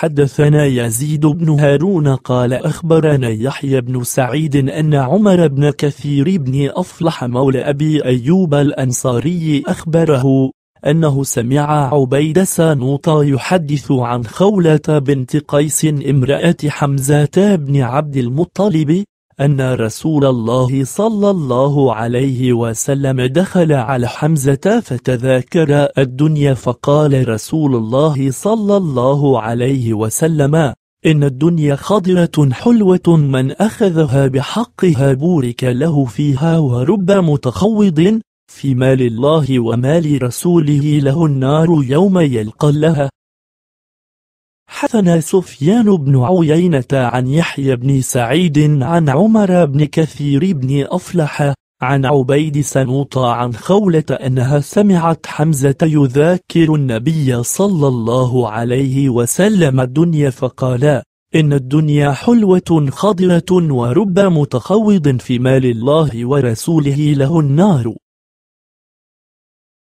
حدثنا يزيد بن هارون قال أخبرنا يحيى بن سعيد أن عمر بن كثير بن أفلح مولى أبي أيوب الأنصاري أخبره أنه سمع عبيد سانوط يحدث عن خولة بنت قيس امرأة حمزة بن عبد المطلب أن رسول الله صلى الله عليه وسلم دخل على حمزة فتذاكر الدنيا فقال رسول الله صلى الله عليه وسلم إن الدنيا خضرة حلوة من أخذها بحقها بورك له فيها ورب متخوض في مال الله ومال رسوله له النار يوم يلقى لها حدثنا سفيان بن عيينة عن يحيى بن سعيد عن عمر بن كثير بن أفلح عن عبيد سنوط عن خولة أنها سمعت حمزة يذاكر النبي صلى الله عليه وسلم الدنيا فقالا إن الدنيا حلوة خضرة ورب متخوض في مال الله ورسوله له النار